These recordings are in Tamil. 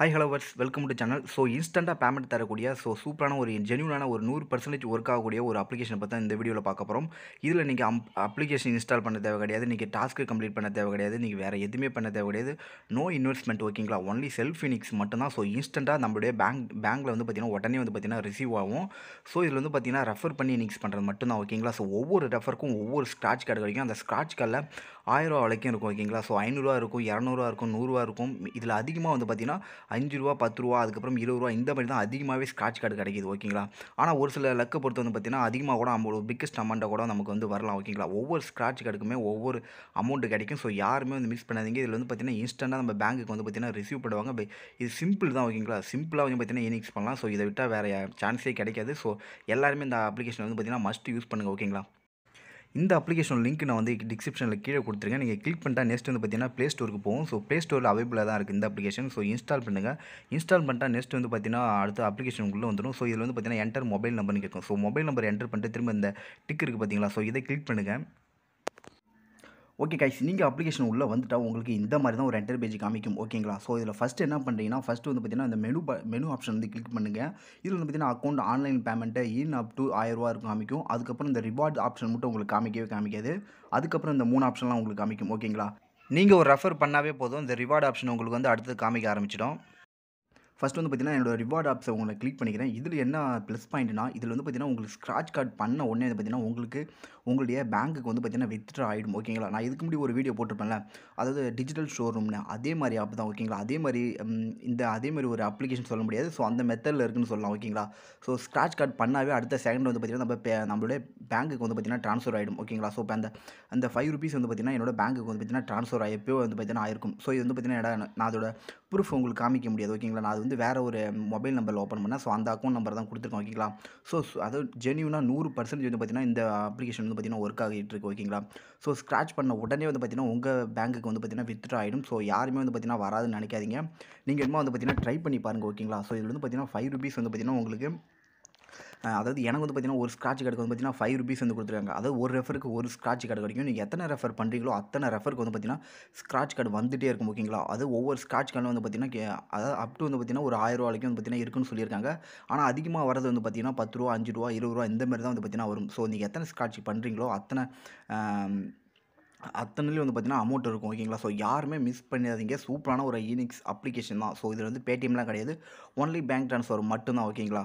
ஹை ஹலோவர்ஸ் வர்ஸ் வெல்கம் டு சேனல் ஸோ இன்ஸ்டண்ட்டாக பேமெண்ட் தரக்கூடிய ஸோ சூப்பரான ஒரு ஜென்யூனான ஒரு நூறு பர்சன்டேஜ் ஒர்க் ஆகக்கூடிய ஒரு அப்ளிகேஷன் பற்றி இந்த வீடியோவில் பார்க்க போகிறோம் இதில் நீங்கள் அம் அப்ளிகேஷன் இன்ஸ்டால் பண்ண தேவை கிடையாது நீங்கள் டாஸ்க்கு கம்ப்ளீட் பண்ண தேவை கிடையாது நீங்கள் வேறு எதுவுமே பண்ண தேவை கிடையாது நோ இன்வெஸ்ட்மெண்ட் ஓகேங்களா ஒன்லி செல்ஃப் இனிக்ஸ் மட்டும்தான் ஸோ இன்ஸ்டண்ட்டாக நம்மளுடைய பேங்க் பேங்க்கில் வந்து பார்த்திங்கன்னா உடனே வந்து பார்த்திங்கன்னா ரிசீவ் ஆகும் ஸோ இதில் வந்து பார்த்திங்கன்னா ரெஃபர் பண்ணி இனிக்ஸ் பண்ணுறது மட்டும்தான் ஓகேங்களா ஸோ ஒவ்வொரு ரெஃபருக்கும் ஒவ்வொரு ஸ்க்ராட்ச் கார்டு கிடைக்கும் அந்த ஸ்க்ராட்ச் கார்டில் ரூபா வரைக்கும் இருக்கும் ஓகேங்களா ஸோ ஐநூறுரூவா இருக்கும் இரநூறுவா இருக்கும் நூறுரூவா இருக்கும் இதில் அதிகமாக வந்து பார்த்திங்கன்னா அஞ்சு ரூபா பத்து ரூபா அதுக்கப்புறம் இருபது ரூபா இந்த மாதிரி தான் அதிகமாகவே ஸ்க்ராட்ச் கார்டு கிடைக்கிது ஓகேங்களா ஆனால் ஒரு சில லக்கை பொறுத்து வந்து பார்த்திங்கன்னா அதிகமாக கூட அமௌண்ட் பிக்கஸ்ட் அமௌண்ட்டை கூட நமக்கு வந்து வரலாம் ஓகேங்களா ஒவ்வொரு ஸ்க்ராட்ச் கார்டுக்குமே ஒவ்வொரு அமௌண்ட்டு கிடைக்கும் ஸோ யாருமே வந்து மிஸ் பண்ணாதீங்க இதில் வந்து பார்த்திங்கன்னா இன்ஸ்டண்டாக நம்ம பேங்க்குக்கு வந்து பார்த்திங்கன்னா ரிசீவ் பண்ணுவாங்க இது சிம்பிள் தான் ஓகேங்களா சிம்பிளாக வந்து பார்த்திங்கன்னா இனிக்ஸ் பண்ணலாம் ஸோ இதை விட்டால் வேறு சான்ஸே கிடைக்காது ஸோ எல்லாருமே இந்த அப்ளிகேஷன் வந்து பார்த்திங்கன்னா மஸ்ட் யூஸ் பண்ணுங்கள் ஓகேங்களா இந்த அப்ளிகேஷன் லிங்க் நான் வந்து டிஸ்கிரிப்ஷனில் கீழே கொடுத்துருக்கேன் நீங்கள் கிளிக் பண்ணிட்டா நெக்ஸ்ட் வந்து பார்த்தீங்கன்னா ப்ளே ஸ்டோருக்கு போகும் ஸோ ப்ளே ஸ்டோரில் அவைபிளாக தான் இருக்குது இந்த அப்ளிகேஷன் ஸோ இன்ஸ்டால் பண்ணுங்கள் இன்ஸ்டால் பண்ணிட்டா நெக்ஸ்ட் வந்து பார்த்தீங்கன்னா அடுத்த அப்ளிகேஷனுக்குள்ளே வந்துடும் ஸோ இதில் வந்து பார்த்தீங்கன்னா என்டர் மொபைல் நம்பர்னு கேட்கும் ஸோ மொபைல் நம்பர் என்டர் பண்ணிட்டு திரும்ப இந்த டிக் இருக்குது பார்த்தீங்களா ஸோ இதை கிளிக் பண்ணுங்கள் ஓகே கைஸ் நீங்கள் அப்ளிகேஷன் உள்ளே வந்துட்டால் உங்களுக்கு இந்த மாதிரி தான் ஒரு என்டர் பேஜ் காமிக்கும் ஓகேங்களா ஸோ இதில் ஃபஸ்ட்டு என்ன பண்ணுறீங்கன்னா ஃபஸ்ட்டு வந்து பார்த்தீங்கன்னா இந்த மெனு மெனு ஆப்ஷன் வந்து கிளிக் பண்ணுங்கள் இதில் வந்து பார்த்தீங்கன்னா அக்கௌண்ட் ஆன்லைன் பேமெண்ட்டை இன் அப் டு ஆயிரரூவா இருக்கும் காமிக்கும் அதுக்கப்புறம் இந்த ரிவார்ட் ஆப்ஷன் மட்டும் உங்களுக்கு காமிக்கவே காமிக்காது அதுக்கப்புறம் இந்த மூணு ஆப்ஷன்லாம் உங்களுக்கு காமிக்கும் ஓகேங்களா நீங்கள் ஒரு ரெஃபர் பண்ணாவே போதும் இந்த ரிவார்டு ஆப்ஷன் உங்களுக்கு வந்து அடுத்தது காமிக்க ஆரம்பிச்சிடும் ஃபஸ்ட்டு வந்து பார்த்தீங்கன்னா என்னோடய ரிவார்ட் ஆப்ஸை உங்களை கிளிக் பண்ணிக்கிறேன் இதில் என்ன ப்ளஸ் பாயிண்ட்னா இதில் வந்து பார்த்தீங்கன்னா உங்களுக்கு ஸ்க்ராட்ச் கார்டு பண்ண உடனே பார்த்திங்கன்னா பார்த்தீங்கன்னா உங்களுக்கு உங்களுடைய பேங்க்குக்கு வந்து பார்த்திங்கன்னா வித்ட்ரா ஆகிடும் ஓகேங்களா நான் இதுக்கு முன்னாடி ஒரு வீடியோ போட்டிருப்பேன்ல அதாவது டிஜிட்டல் ஷோரூம்னு அதே மாதிரி ஆப் தான் ஓகேங்களா அதே மாதிரி இந்த அதே மாதிரி ஒரு அப்ளிகேஷன் சொல்ல முடியாது ஸோ அந்த மெத்தடில் இருக்குன்னு சொல்லலாம் ஓகேங்களா ஸோ ஸ்க்ராச் கார்டு பண்ணாவே அடுத்த செகண்ட் வந்து பார்த்தீங்கன்னா நம்ம நம்மளுடைய பேங்க்குக்கு வந்து பார்த்தீங்கன்னா ட்ரான்ஸ்ஃபர் ஆகிடும் ஓகேங்களா ஸோ இப்போ அந்த அந்த ஃபைவ் ருபீஸ் வந்து பார்த்தீங்கன்னா என்னோட பேங்க்குக்கு வந்து பார்த்தீங்கன்னா ட்ரான்ஸ்ஃபர் ஆகியப்போ வந்து பார்த்தீங்கன்னா ஆயிருக்கும் ஸோ இது வந்து பார்த்தீங்கன்னா நான் அதோட ப்ரூஃப் உங்களுக்கு காமிக்க முடியாது ஓகேங்களா நான் அது வந்து வேறு ஒரு மொபைல் நம்பரில் ஓப்பன் பண்ணேன் ஸோ அந்த அக்கௌண்ட் நம்பர் தான் கொடுத்துருக்கோம் ஓகேங்களா ஸோ அது ஜென்யூனாக நூறு பர்சன்டேஜ் வந்து பார்த்திங்கன்னா இந்த அப்ளிகேஷன் வந்து பார்த்திங்கன்னா ஒர்க் ஆகிட்டு இருக்கு ஓகேங்களா ஸோ ஸ்க்ராச் பண்ண உடனே வந்து பார்த்திங்கன்னா உங்கள் பேங்க்குக்கு வந்து பார்த்திங்கன்னா வித்ட்ரா ஆகிடும் ஸோ யாருமே வந்து பார்த்திங்கன்னா வராதுன்னு நினைக்காதீங்க நீங்கள் என்ன வந்து பார்த்திங்கன்னா ட்ரை பண்ணி பாருங்கள் ஓகேங்களா ஸோ இதில் வந்து பார்த்திங்கன்னா ஃபைவ் ருபீஸ் வந்து பார்த்திங்கன்னா உங்களுக்கு அதாவது எனக்கு வந்து பார்த்தீங்கன்னா ஒரு ஸ்க்ராட்ச் கார்டுக்கு வந்து பார்த்தீங்கன்னா ஃபைவ் ருபீஸ் வந்து கொடுத்துருக்காங்க அதாவது ஒரு ரெஃபருக்கு ஒரு ஸ்க்ராட்ச் கார்டு கிடைக்கும் நீங்கள் எத்தனை ரெஃபர் பண்ணுறீங்களோ அத்தனை ரெஃபருக்கு வந்து பார்த்தீங்கன்னா ஸ்க்ராட்ச் கார்டு வந்துகிட்டே இருக்கும் ஓகேங்களா அது ஒவ்வொரு ஸ்க்ராட்ச் கார்டு வந்து பார்த்தீங்கன்னா அதாவது அப் டு வந்து பார்த்தீங்கன்னா ஒரு ஆயிரம் வரைக்கும் வந்து பார்த்தீங்கன்னா இருக்குன்னு சொல்லியிருக்காங்க ஆனால் அதிகமாக வரது வந்து பார்த்தீங்கன்னா பத்து ரூபா அஞ்சு ரூபா இருபது ரூபா இந்த மாதிரி தான் வந்து பார்த்தீங்கன்னா வரும் ஸோ நீங்கள் எத்தனை ஸ்க்ராட்ச் பண்ணுறீங்களோ அத்தனை அத்தனைலேயும் வந்து பார்த்திங்கன்னா அமௌண்ட் இருக்கும் ஓகேங்களா ஸோ யாருமே மிஸ் பண்ணிடாதீங்க சூப்பரான ஒரு யூனிக்ஸ் அப்ளிகேஷன் தான் ஸோ இதில் வந்து பேடிஎம்லாம் கிடையாது ஒன்லி பேங்க் ட்ரான்ஸ்ஃபர் மட்டும்தான் ஓகேங்களா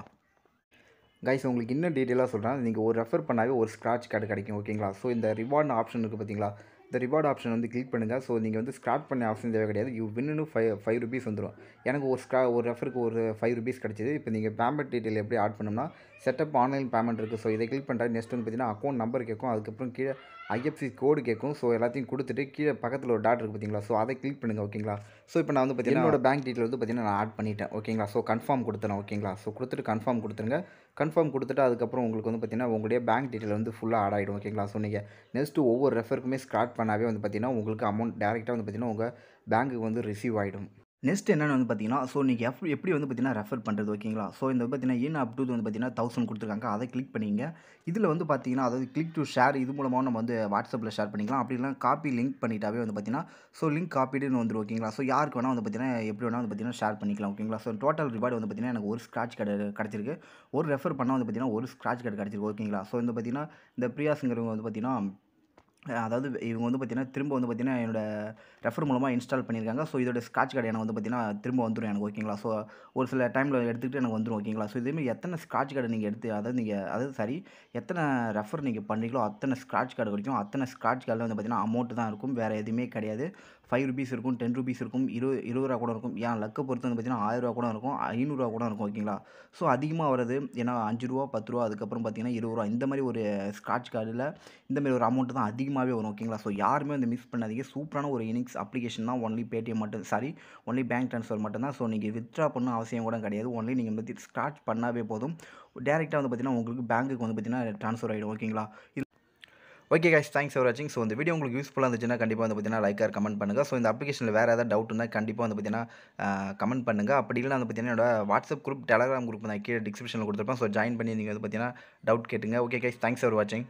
கைஸ் உங்களுக்கு இன்னும் டீட்டெயிலாக சொல்கிறேன் நீங்கள் ஒரு ரெஃபர் பண்ணாவே ஒரு ஸ்க்ராட்ச் கார்டு கிடைக்கும் ஓகேங்களா ஸோ இந்த ரிவார்டு ஆப்ஷன் இருக்குது பார்த்தீங்களா இந்த ரிவார்டு ஆப்ஷன் வந்து கிளிக் பண்ணுங்கள் ஸோ நீங்கள் வந்து ஸ்க்ராட் பண்ண ஆப்ஷன் தேவை கிடையாது you win five five rupees வந்துடும் எனக்கு ஒரு ஸ்க்ரா ஒரு ரெஃபருக்கு ஒரு ஃபைவ் ருபீஸ் கிடச்சிது இப்போ நீங்கள் பேமெண்ட் டீட்டெயில் எப்படி ஆட் பண்ணோம்னா செட்டப் ஆன்லைன் பேமெண்ட் இருக்குது ஸோ இதை கிளிக் பண்ணுறாங்க நெக்ஸ்ட் வந்து பார்த்தீங்கன்னா அக்கௌண்ட் நம்பர் கேட்கும் அதுக்கப்புறம் கீழே ஐஎஃப்சி கோடு கேட்கும் ஸோ எல்லாத்தையும் கொடுத்துட்டு கீழே பக்கத்தில் ஒரு டாட் இருக்குது பார்த்தீங்களா ஸோ அதை கிளிக் பண்ணுங்கள் ஓகேங்களா ஸோ இப்போ நான் வந்து பார்த்தீங்கன்னா என்னோட பேங்க் டீட்டெயில் வந்து பார்த்தீங்கன்னா நான் ஆட் பண்ணிட்டேன் ஓகேங்களா ஸோ கன்ஃபார்ம் கொடுத்துறேன் ஓகேங்களா ஸோ கொடுத்துட்டு கன்ஃபார்ம் கொடுத்துருங்க கன்ஃபார்ம் கொடுத்துட்டு அதுக்கப்புறம் உங்களுக்கு வந்து பார்த்தீங்கன்னா உங்களுடைய பேங்க் டீட்டெயில் வந்து ஃபுல்லாக ஆட் ஆகிடும் ஓகேங்களா ஸோ நீங்கள் நெக்ஸ்ட்டு ஒவ்வொரு ரெஃபருக்குமே ஸ்டார்ட் பண்ணாவே வந்து பார்த்தீங்கன்னா உங்களுக்கு அமௌண்ட் டேரெக்டாக வந்து பார்த்தீங்கன்னா உங்கள் பேங்க்கு வந்து ரிசீவ் ஆகிடும் நெக்ஸ்ட் என்னென்னு வந்து பார்த்தீங்கன்னா ஸோ நீங்கள் எஃப் எப்படி வந்து பார்த்தீங்கன்னா ரெஃபர் பண்ணுறது ஓகேங்களா ஸோ இந்த பார்த்தீங்கன்னா இன் அப் டூ வந்து பார்த்தீங்கன்னா தௌசண்ட் கொடுத்துருக்காங்க அதை கிளிக் பண்ணிங்க இதில் வந்து பார்த்தீங்கன்னா அதாவது கிளிக் டூ ஷேர் இது மூலமாக நம்ம வந்து வாட்ஸ்அப்பில் ஷேர் பண்ணிக்கலாம் அப்படிலாம் காப்பி லிங்க் பண்ணிட்டாவே வந்து பார்த்தீங்கன்னா ஸோ லிங்க் காப்பிடுன்னு வந்துடும் ஓகேங்களா ஸோ யாருக்கு வேணால் வந்து பார்த்தீங்கன்னா எப்படி வேணால் வந்து பார்த்தீங்கன்னா ஷேர் பண்ணிக்கலாம் ஓகேங்களா ஸோ டோட்டல் ரிவார்டு வந்து பார்த்தீங்கன்னா எனக்கு ஒரு ஸ்க்ராட்ச் கார்டு கிடச்சிருக்கு ஒரு ரெஃபர் பண்ணால் வந்து பார்த்தீங்கன்னா ஒரு ஸ்க்ராட்ச் கார்டு கிடச்சிருக்கு ஓகேங்களா ஸோ இந்த பார்த்தீங்கன்னா இந்த பிரியாஸுங்கிறவங்க வந்து பார்த்தீங்கன்னா அதாவது இவங்க வந்து பார்த்தீங்கன்னா திரும்ப வந்து பார்த்தீங்கன்னா என்னோடய ரெஃபர் மூலமாக இன்ஸ்டால் பண்ணியிருக்காங்க ஸோ இதோட ஸ்க்ராட்ச் கார்டு எனக்கு வந்து பார்த்திங்கன்னா திரும்ப வந்துடும் எனக்கு ஓகேங்களா ஸோ ஒரு சில டைமில் எடுத்துக்கிட்டு எனக்கு வந்துடும் ஓகேங்களா ஸோ இதேமாதிரி எத்தனை ஸ்க்ராட்ச் கார்டு நீங்கள் எடுத்து அதாவது நீங்கள் அதாவது சரி எத்தனை ரெஃபர் நீங்கள் பண்ணுறீங்களோ அத்தனை ஸ்க்ராட்ச் கார்டு கிடைக்கும் அத்தனை ஸ்க்ராட்ச் கார்டில் வந்து பார்த்திங்கன்னா அமௌண்ட்டு தான் இருக்கும் வேறு எதுவுமே கிடையாது ஃபைவ் ருபீஸ் இருக்கும் டென் ருபீஸ் இருக்கும் இருபது இருபது ரூபா கூட இருக்கும் ஏன் லக்கை பொறுத்து வந்து பார்த்தீங்கன்னா ரூபா கூட இருக்கும் ஐநூறுரூவா கூட இருக்கும் ஓகேங்களா ஸோ அதிகமாக வருது ஏன்னா அஞ்சு ரூபா பத்து ரூபா அதுக்கப்புறம் பார்த்தீங்கன்னா இருபது ரூபா இந்த மாதிரி ஒரு ஸ்க்ராட்ச் கார்டில் இந்த மாதிரி ஒரு அமௌண்ட் தான் அதிகமாகவே வரும் ஓகேங்களா ஸோ யாருமே வந்து மிஸ் பண்ணாதீங்க சூப்பரான ஒரு இனிங்ஸ் அப்ளிகேஷன் தான் ஒன்லி பேடிஎம் மட்டும் சாரி ஒன்லி பேங்க் ட்ரான்ஸ்ஃபர் மட்டும்தான் ஸோ நீங்கள் வித்ட்ரா பண்ண அவசியம் கூட கிடையாது ஒன்லி நீங்கள் வந்து ஸ்க்ராட்ச் பண்ணாவே போதும் டேரெக்டாக வந்து பார்த்திங்கன்னா உங்களுக்கு பேங்க்குக்கு வந்து பார்த்திங்கன்னா ட்ரான்ஸ்ஃபர் ஆகிடும் ஓகேங்களா ஓகே கைஸ் தேங்க்ஸ் ஃபார் வாட்சிங் ஸோ இந்த வீடியோ உங்களுக்கு யூஸ்ஃபுல்லாக இருந்துச்சுன்னா கண்டிப்பாக வந்து பார்த்தீங்கன்னா லைக் கமெண்ட் பண்ணுங்கள் ஸோ இந்த அப்ளிகேஷனில் வேறு ஏதாவது டவுட்னா கண்டிப்பாக வந்து பார்த்தீங்கன்னா கமெண்ட் பண்ணுங்கள் அப்படி இல்லை வந்து பார்த்தீங்கன்னா என்னோட வாட்ஸ்அப் குரூப் டெலகிராம் குரூப் நான் கீழே டிஸ்கிரிப்ஷனில் கொடுத்துருப்பேன் ஸோ ஜாயின் பண்ணி நீங்கள் வந்து பார்த்தீங்கன்னா டவுட் கேட்டுங்க ஓகே கைஸ் தேங்க்ஸ் ஃபார் வாட்சிங்